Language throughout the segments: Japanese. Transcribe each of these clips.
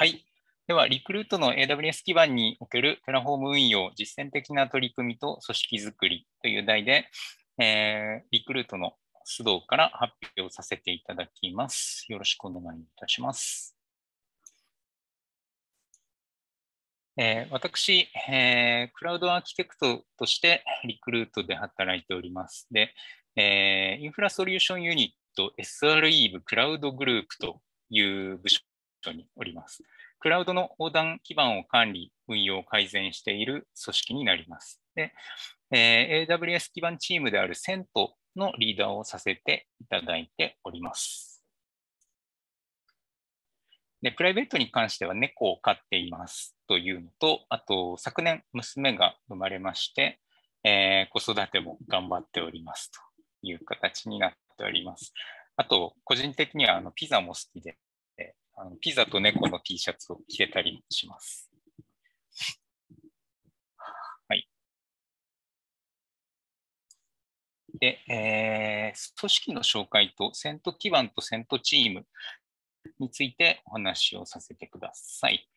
はい。では、リクルートの AWS 基盤におけるテラフォーム運用、実践的な取り組みと組織づくりという題で、えー、リクルートの須藤から発表させていただきます。よろしくお願いいたします。えー、私、えー、クラウドアーキテクトとしてリクルートで働いております。で、えー、インフラソリューションユニット SRE 部クラウドグループという部署所におります。クラウドの横断基盤を管理、運用、改善している組織になります。で、えー、AWS 基盤チームであるセントのリーダーをさせていただいております。で、プライベートに関しては猫を飼っていますというのと、あと昨年娘が生まれまして、えー、子育ても頑張っておりますという形になっております。あと、個人的にはあのピザも好きで、あのピザと猫の T シャツを着てたりもします。はい。で、えー、組織の紹介と戦闘基盤と戦闘チームについてお話をさせてください。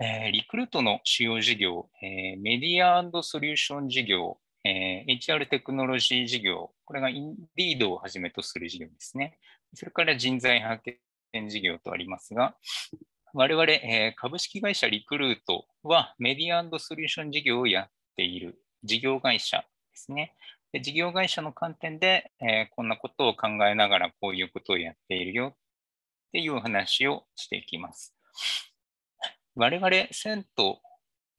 えー、リクルートの主要事業、えー、メディアソリューション事業、えー、HR テクノロジー事業、これがインディードをはじめとする事業ですね。それから人材派遣援事業とありますが、我々、えー、株式会社リクルートはメディアソリューション事業をやっている事業会社ですね。で事業会社の観点で、えー、こんなことを考えながらこういうことをやっているよっていう話をしていきます。我々、銭湯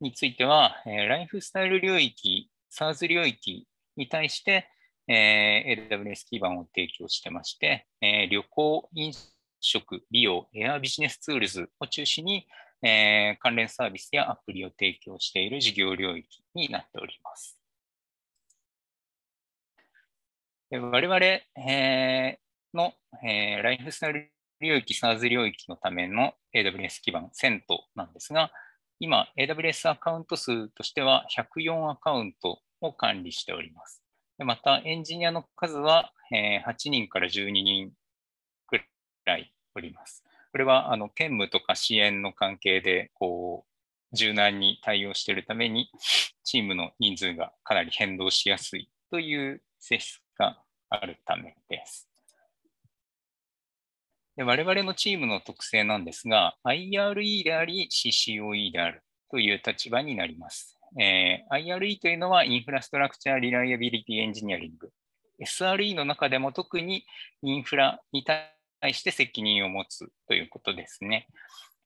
については、えー、ライフスタイル領域、サーズ領域に対して、えー、AWS 基盤を提供してまして、えー、旅行、飲食、美容、エアビジネスツールズを中心に、えー、関連サービスやアプリを提供している事業領域になっております。我々、えー、の、えー、ライフスタイル領域、SARS 領域のための AWS 基盤、セントなんですが、今、AWS アカウント数としては104アカウントを管理しております。また、エンジニアの数は8人から12人くらいおります。これはあの兼務とか支援の関係でこう柔軟に対応しているために チームの人数がかなり変動しやすいという性質があるためです。で我々のチームの特性なんですが IRE であり CCOE であるという立場になります。えー、IRE というのはインフラストラクチャーリライアビリティエンジニアリング SRE の中でも特にインフラに対対して責任を持つということですね。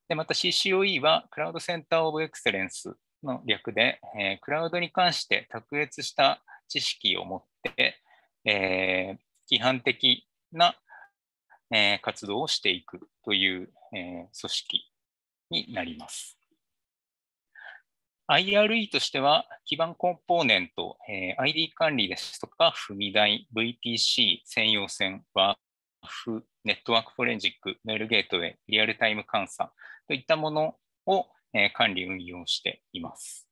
でまた CCOE はクラウドセンターオブエクセレンスの略で、えー、クラウドに関して卓越した知識を持って、えー、規範的な、えー、活動をしていくという、え組織になります。IRE としては、基盤コンポーネント、え ID 管理ですとか、踏み台、VPC、専用線、ワフ、ネットワークフォレンジック、メールゲートウェイ、リアルタイム監査といったものを、え管理運用しています。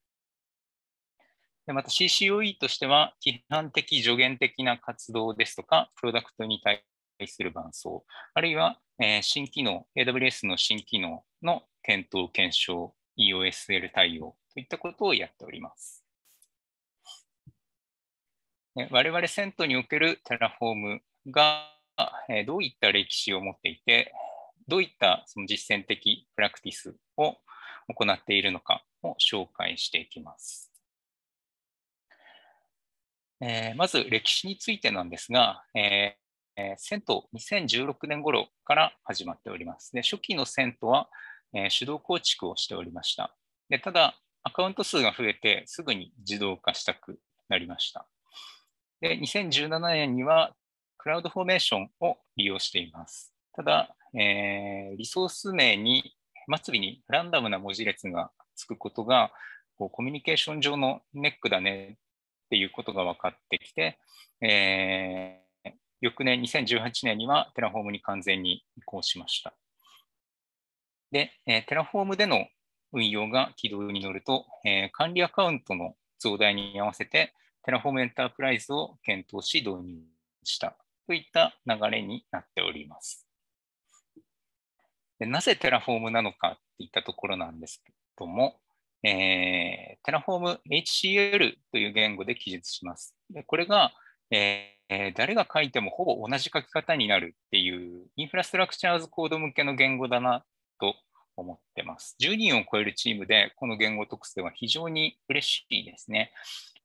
でまた CCOE としては、規範的、助言的な活動ですとか、プロダクトに対する伴走、あるいは、え新機能、AWS の新機能の検討、検証、EOSL 対応といったことをやっております。我々セントにおけるテラフォームがどういった歴史を持っていて、どういったその実践的プラクティスを行っているのかを紹介していきます。えー、まず歴史についてなんですが、えー、銭湯2016年頃から始まっております。で初期の銭湯は、えー、手動構築をしておりました。でただ、アカウント数が増えてすぐに自動化したくなりました。で2017年にはクラウドフォーメーションを利用しています。ただ、えー、リソース名に、末尾にランダムな文字列がつくことが、こうコミュニケーション上のネックだねっていうことが分かってきて、えー、翌年2018年にはテラフォームに完全に移行しました。で、えー、テラフォームでの運用が軌道に乗ると、えー、管理アカウントの増大に合わせて、テラフォームエンタープライズを検討し導入した。といった流れになっております。でなぜテラフォームなのかっていったところなんですけども、えー、テラフォーム HCL という言語で記述します。でこれが、えー、誰が書いてもほぼ同じ書き方になるっていうインフラストラクチャーズコード向けの言語だなと思ってます。10人を超えるチームでこの言語特性は非常に嬉しいですね。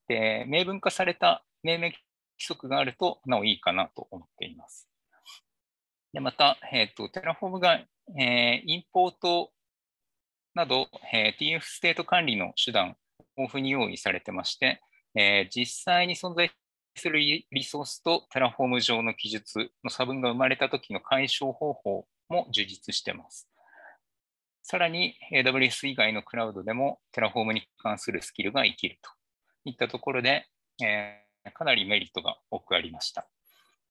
で明文化された命名規則があると、なおいいかなと思っています。でまた、えーと、テラフォームが、えー、インポートなど、えー、TF ステート管理の手段、豊富に用意されてまして、えー、実際に存在するリソースとテラフォーム上の記述の差分が生まれた時の解消方法も充実しています。さらに AWS 以外のクラウドでもテラフォームに関するスキルが生きるといったところで、えかなりメリットが多くありました。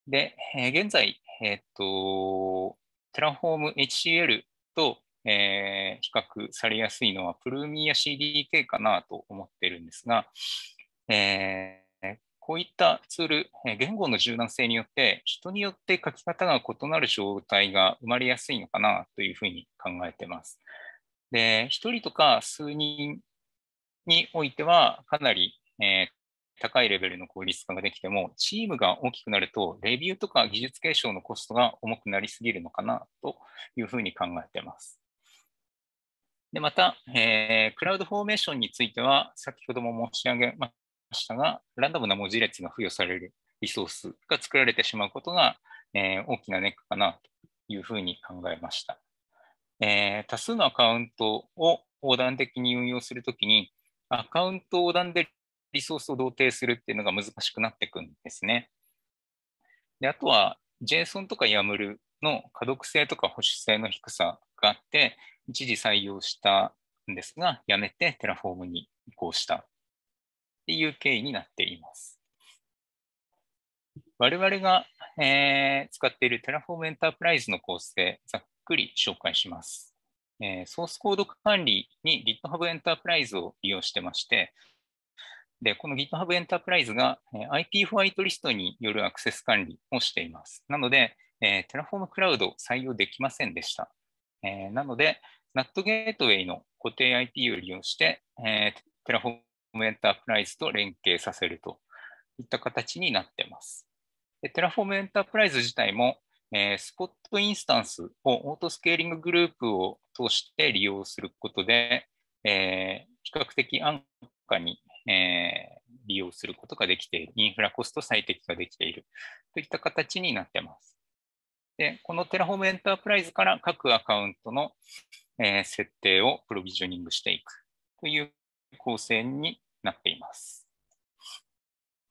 で、え現在、えっ、と、テラフォーム HCL と、えー、比較されやすいのは、プルーミーや CDK かなと思ってるんですが、えー、こういったツール、言語の柔軟性によって、人によって書き方が異なる状態が生まれやすいのかなというふうに考えてます。で、1人とか数人においては、かなり、えー、高いレベルの効率化ができても、チームが大きくなると、レビューとか技術継承のコストが重くなりすぎるのかなというふうに考えています。で、また、えー、クラウドフォーメーションについては、先ほども申し上げましたが、ランダムな文字列が付与されるリソースが作られてしまうことが、えー、大きなネックかなというふうに考えました。えー、多数のアカウントを横断的に運用するときに、アカウント横断でリソースを同定するっていうのが難しくなってくんですね。で、あとは JSON とか YAML の可読性とか保守性の低さがあって、一時採用したんですが、やめてテラフォームに移行したっていう経緯になっています。我々が、えー、使っているテラフォー n t ンタープライズの構成、ざっくり紹介します。えソースコード管理に GitHub エンタープライズを利用してまして、で、この GitHub エンタープライズが IP ホワイトリストによるアクセス管理をしています。なので、えー、Terraform Cloud を採用できませんでした。えー、なので、NAT ゲートウェイの固定 IP を利用して、えー、Terraform エンタープライズと連携させるといった形になっています。Terraform エンタープライズ自体も、えー、スポットインスタンスをオートスケーリンググループを通して利用することで、えー、比較的安価にえー、利用することができている、インフラコスト最適化できているといった形になってます。で、このテラフォームエンタープライズから各アカウントの、えー、設定をプロビジョニングしていくという構成になっています。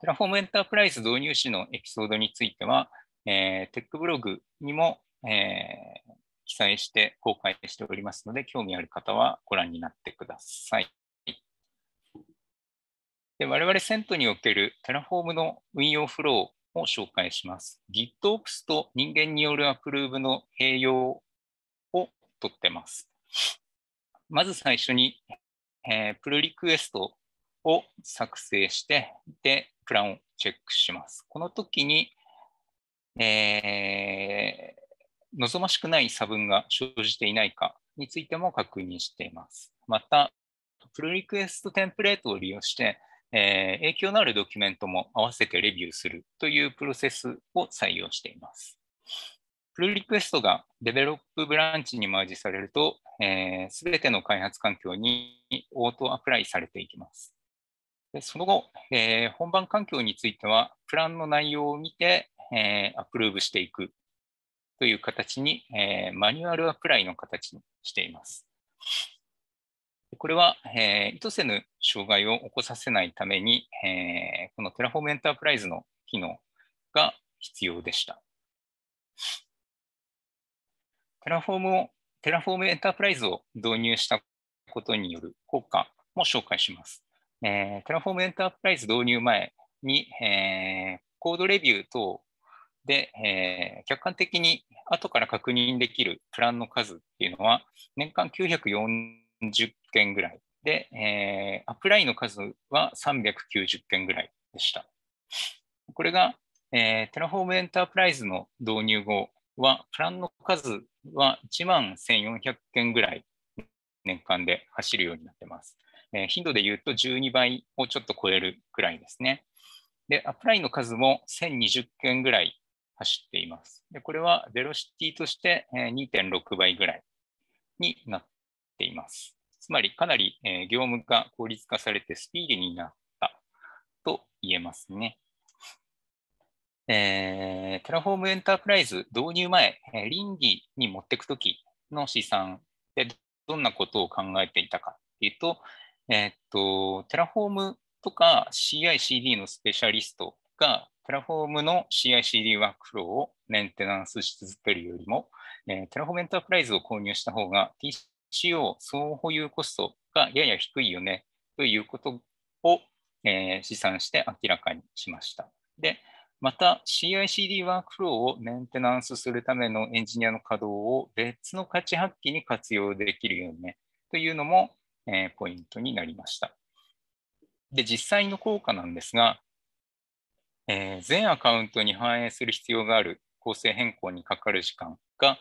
テラフォームエンタープライズ導入時のエピソードについては、えー、テックブログにも、えー、記載して公開しておりますので、興味ある方はご覧になってください。で我々、セントにおけるテラフォームの運用フローを紹介します。GitOps と人間によるアプルーブの併用をとってます。まず最初に、えー、プルリクエストを作成して、で、プランをチェックします。この時に、えー、望ましくない差分が生じていないかについても確認しています。また、プルリクエストテンプレートを利用して、えー、影響のあるドキュメントも合わせてレビューするというプロセスを採用しています。プルリクエストがデベロップブランチにマージされると、す、えー、べ、ての開発環境にオートアプライされていきます。でその後、えー、本番環境については、プランの内容を見て、えー、アプローブしていくという形に、えー、マニュアルアプライの形にしています。これは、えー、意図せぬ障害を起こさせないために、えー、この Terraform エンタープライズの機能が必要でした。Terraform を t e r ォーム r エンタープライズを導入したことによる効果も紹介します。えー、Terraform エンタープライズ導入前に、えー、コードレビュー等で、えー、客観的に後から確認できるプランの数っていうのは年間904 10件ぐらいで、えー、アプライの数は390件ぐらいでした。これが、えー、テラフォームエンタープライズの導入後は、プランの数は1万1400件ぐらい年間で走るようになってます。えー、頻度で言うと12倍をちょっと超えるくらいですね。で、アプライの数も1020件ぐらい走っています。でこれはベロシティとして2.6倍ぐらいになっています。つまり、かなり、え業務が効率化されてスピーディーになったと言えますね。えー、テラフォームエンタープライズ導入前、え倫理に持っていくときの試算でどんなことを考えていたかっていうと、えー、っと、テラフォームとか CICD のスペシャリストがテラフォームの CICD ワークフローをメンテナンスし続けるよりも、えー、テラフォームエンタープライズを購入した方が t c 使用、総保有コストがやや低いよねということを、えー、試算して明らかにしました。で、また CICD ワークフローをメンテナンスするためのエンジニアの稼働を別の価値発揮に活用できるよねというのも、えー、ポイントになりました。で、実際の効果なんですが、えー、全アカウントに反映する必要がある構成変更にかかる時間が、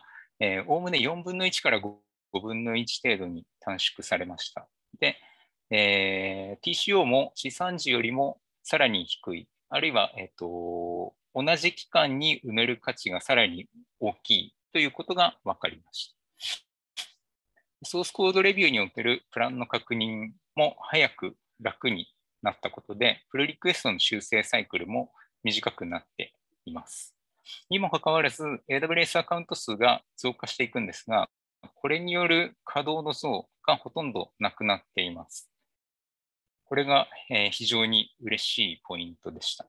おおむね4分の1から5 5分の1程度に短縮されました。で、えー、TCO も C30 よりもさらに低い、あるいは、えっ、ー、と、同じ期間に埋める価値がさらに大きいということが分かりました。ソースコードレビューにおけるプランの確認も早く楽になったことで、プルリクエストの修正サイクルも短くなっています。にもかかわらず、AWS アカウント数が増加していくんですが、これによる稼働の層がほとんどなくなっています。これが非常に嬉しいポイントでした。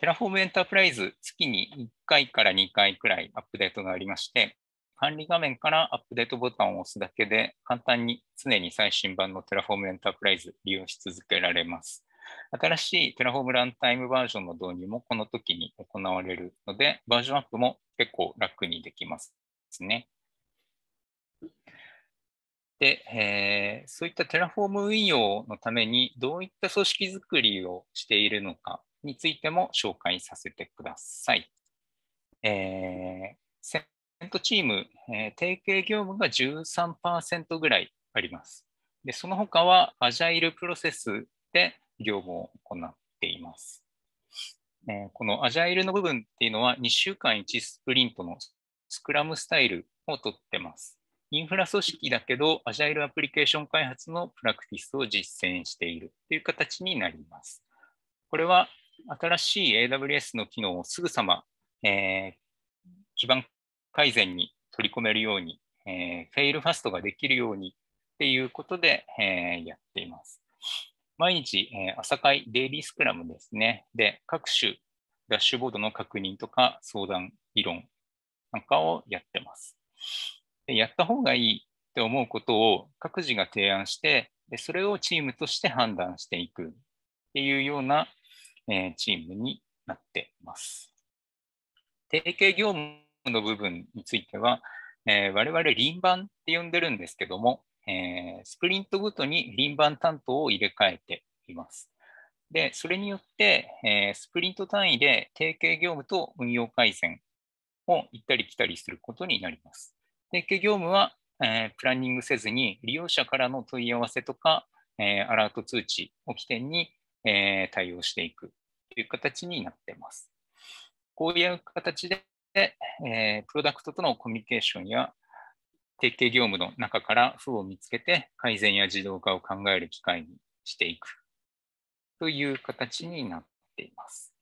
テラフォームエンタープライズ、月に1回から2回くらいアップデートがありまして、管理画面からアップデートボタンを押すだけで、簡単に常に最新版のテラフォームエンタープライズ利用し続けられます。新しいテラフォームランタイムバージョンの導入もこの時に行われるので、バージョンアップも結構楽にできますね。で、えー、そういったテラフォーム運用のためにどういった組織づくりをしているのかについても紹介させてください。えー、セントチーム、えー、提携業務が13%ぐらいあります。でその他はアジャイルプロセスで業務を行っています。えこのアジャイルの部分っていうのは2週間1スプリントのスクラムスタイルをとってます。インフラ組織だけど、アジャイルアプリケーション開発のプラクティスを実践しているという形になります。これは新しい AWS の機能をすぐさま、えー、基盤改善に取り込めるように、えー、フェイルファストができるようにっていうことで、えー、やっています。毎日、えー、朝会、デイリースクラムですね。で、各種ダッシュボードの確認とか相談、議論なんかをやってます。やった方がいいって思うことを各自が提案してでそれをチームとして判断していくっていうような、えー、チームになっています。提携業務の部分については、えー、我々輪番って呼んでるんですけども、えー、スプリントごとに輪番担当を入れ替えています。で、それによって、えー、スプリント単位で提携業務と運用改善を行ったり来たりすることになります。で、企業務は、えー、プランニングせずに、利用者からの問い合わせとか、えー、アラート通知を起点に、えー、対応していくという形になっています。こういう形で、えプロダクトとのコミュニケーションや、提携業務の中から負を見つけて、改善や自動化を考える機会にしていくという形になっています。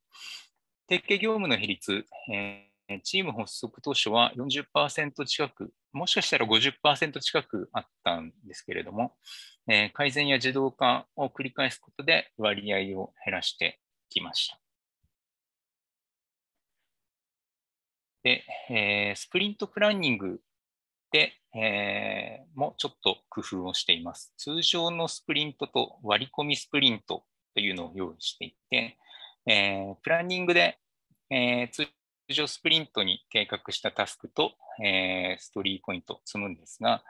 提携業務の比率、えチーム発足当初は40%近く、もしかしたら50%近くあったんですけれども、え改善や自動化を繰り返すことで割合を減らしてきました。で、えスプリントプランニングで、えー、もちょっと工夫をしています。通常のスプリントと割り込みスプリントというのを用意していて、えー、プランニングで、えー、通常スプリントに計画したタスクと、えー、ストーリーポイントを積むんですが、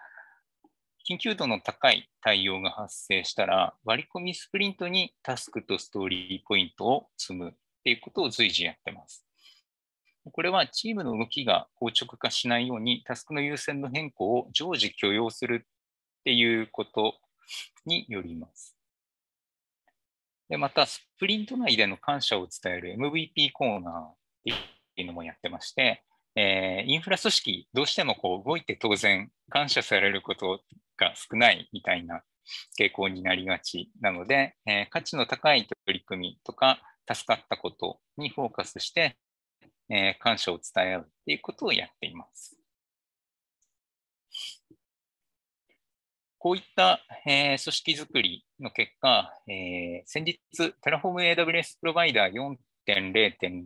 緊急度の高い対応が発生したら、割り込みスプリントにタスクとストーリーポイントを積むっていうことを随時やってます。これはチームの動きが硬直化しないように、タスクの優先度変更を常時許容するっていうことによります。でまた、スプリント内での感謝を伝える MVP コーナーっっていうのもやってまして、えー、インフラ組織、どうしてもこう動いて当然、感謝されることが少ないみたいな傾向になりがちなので、えー、価値の高い取り組みとか、助かったことにフォーカスして、えー、感謝を伝え合うっていうことをやっています。こういった、えー、組織づくりの結果、えー、先日、テラフォーム AWS プロバイダー4.0.0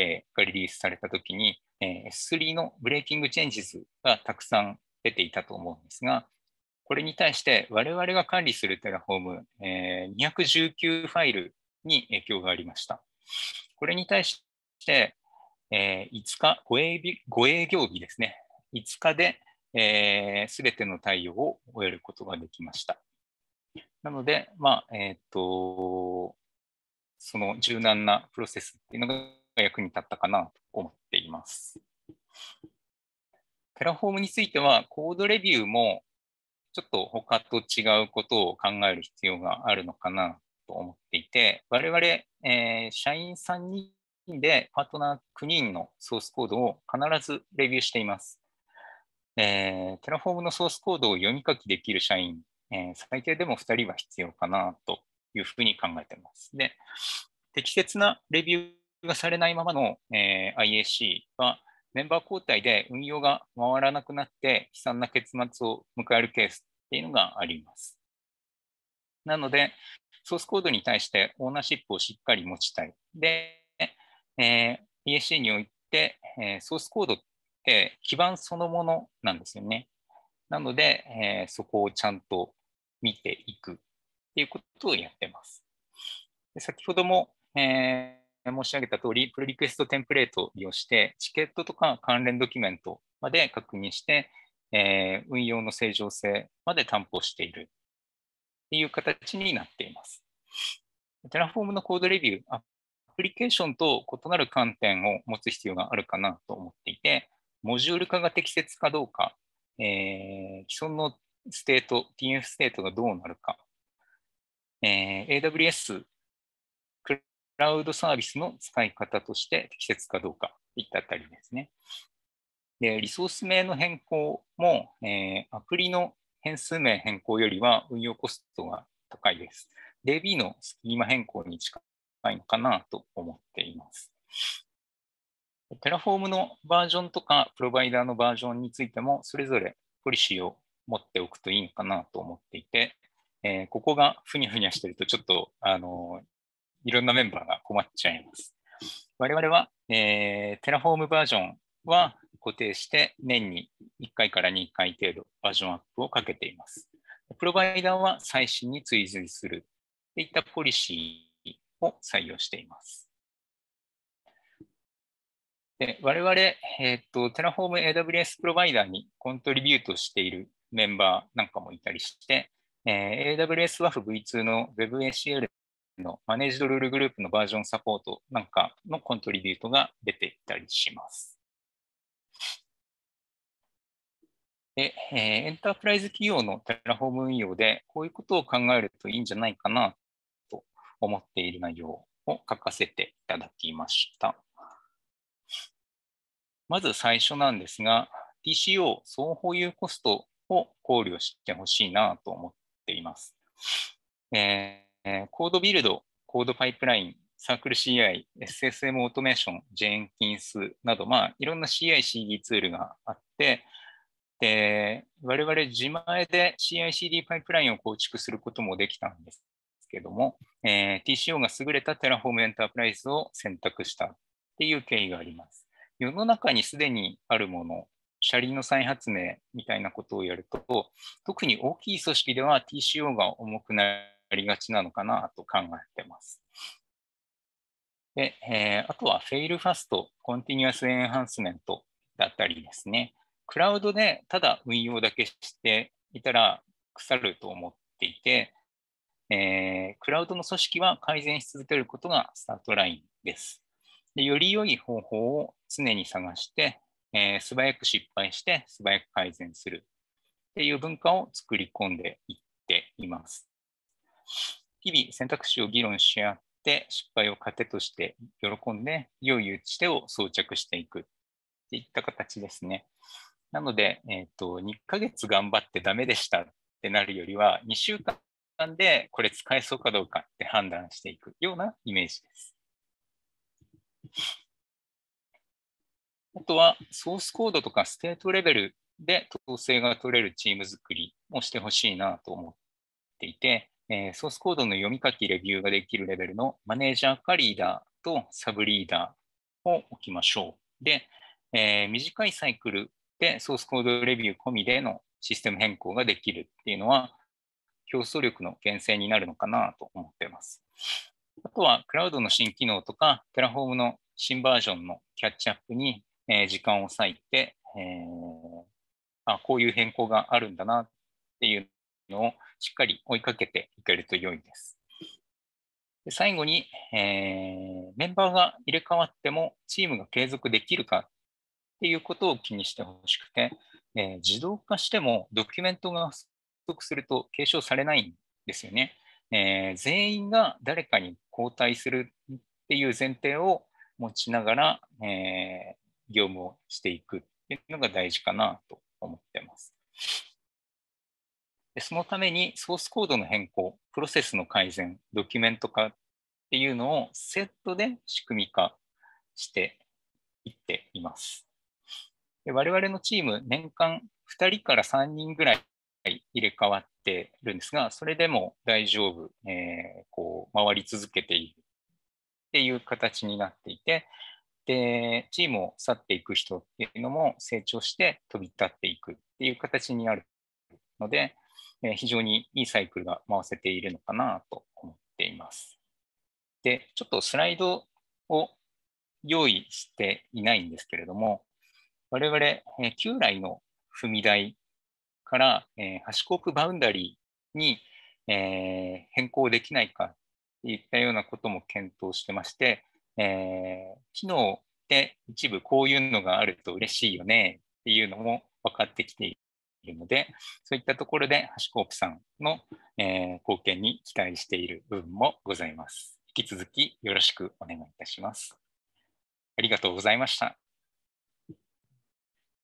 えー、がリリースされたときに、えー、S3 のブレーキングチェンジズがたくさん出ていたと思うんですが、これに対して我々が管理するテラフォーム、えー、219ファイルに影響がありました。これに対して、えー、5日5営日、5営業日ですね、5日で、えー、全ての対応を終えることができました。なので、まあえーと、その柔軟なプロセスっていうのが役に立ったかなと思っています。テラフォームについては、コードレビューもちょっと他と違うことを考える必要があるのかなと思っていて、我々、えー、社員3人でパートナー9人のソースコードを必ずレビューしています。えー、テラフォームのソースコードを読み書きできる社員、えー、最低でも2人は必要かなというふうに考えています。で、適切なレビュがされないままの、えー、IAC は、メンバー交代で運用が回らなくなって、悲惨な結末を迎えるケースっていうのがあります。なので、ソースコードに対してオーナーシップをしっかり持ちたい。で、えー、ESC において、えー、ソースコードって基盤そのものなんですよね。なので、えー、そこをちゃんと見ていくっていうことをやってます。で先ほども、え申し上げた通り、プルリクエストテンプレートを利用して、チケットとか関連ドキュメントまで確認して、えー、運用の正常性まで担保しているっていう形になっています。テラフォームのコードレビュー、アプリケーションと異なる観点を持つ必要があるかなと思っていて、モジュール化が適切かどうか、えー、既存のステート、TF ステートがどうなるか、えー、AWS ラウドサービスの使い方として適切かどうかといったあたりですね。でリソース名の変更も、えー、アプリの変数名変更よりは運用コストが高いです。DB のスキーマ変更に近いのかなと思っています。テラフォームのバージョンとかプロバイダーのバージョンについてもそれぞれポリシーを持っておくといいのかなと思っていて、えー、ここがふにゃふにゃしてるとちょっとあのいろんなメンバーが困っちゃいます。我々は、えー、テラフォームバージョンは固定して年に1回から2回程度バージョンアップをかけています。プロバイダーは最新に追随するといったポリシーを採用しています。で我々、えーと、テラフォーム AWS プロバイダーにコントリビュートしているメンバーなんかもいたりして、えー、AWS WAF V2 の WebACL のマネージドルールグループのバージョンサポートなんかのコントリビュートが出ていたりします。で、えー、エンタープライズ企業のテラフォーム運用で、こういうことを考えるといいんじゃないかなと思っている内容を書かせていただきました。まず最初なんですが、TCO 総保有コストを考慮してほしいなと思っています。ええー、コードビルド、コードパイプライン、サークル CI、SSM オートメーション、ジェンキンスなど、まあ、いろんな CI、CD ツールがあって、で、我々自前で CI、CD パイプラインを構築することもできたんですけども、えー、TCO が優れたテラフォームエンタープライズを選択したっていう経緯があります。世の中にすでにあるもの、車輪の再発明みたいなことをやると、特に大きい組織では TCO が重くなる。りがちなのかなと考えてます。で、えー、あとはフェイルファスト、コンティニュアスエンハンスメントだったりですね、クラウドでただ運用だけしていたら腐ると思っていて、えー、クラウドの組織は改善し続けることがスタートラインですで。より良い方法を常に探して、えー、素早く失敗して素早く改善するっていう文化を作り込んでいっています。日々選択肢を議論し合って、失敗を糧として喜んで、良い打ち手を装着していくっていった形ですね。なので、えーと、2ヶ月頑張ってダメでしたってなるよりは、2週間でこれ使えそうかどうかって判断していくようなイメージです。あとはソースコードとかステートレベルで統制が取れるチーム作りもしてほしいなと思っていて、えー、ソースコードの読み書き、レビューができるレベルのマネージャーかリーダーとサブリーダーを置きましょう。で、えー、短いサイクルでソースコードレビュー込みでのシステム変更ができるっていうのは、競争力の源泉になるのかなと思っています。あとは、クラウドの新機能とか、テラフォームの新バージョンのキャッチアップに、えー、時間を割いて、えー、あ、こういう変更があるんだなっていうのをしっかり追いかけていけると良いです。で最後に、えー、メンバーが入れ替わってもチームが継続できるかっていうことを気にしてほしくて、えー、自動化してもドキュメントが不足すると継承されないんですよね。えー、全員が誰かに交代するっていう前提を持ちながら、え業務をしていくっていうのが大事かなと思ってます。でそのためにソースコードの変更、プロセスの改善、ドキュメント化っていうのをセットで仕組み化していっています。で我々のチーム、年間2人から3人ぐらい入れ替わっているんですが、それでも大丈夫、えー、こう回り続けているっていう形になっていて、でチームを去っていく人っていうのも成長して飛び立っていくっていう形になるので、え非常にいいサイクルが回せているのかなと思っています。で、ちょっとスライドを用意していないんですけれども、我々、え旧来の踏み台から、えハシコープバウンダリーに、え変更できないかといったようなことも検討してまして、え機能で一部こういうのがあると嬉しいよねっていうのも分かってきていいるので、そういったところでハシコープさんの、え貢献に期待している部分もございます。引き続きよろしくお願いいたします。ありがとうございました。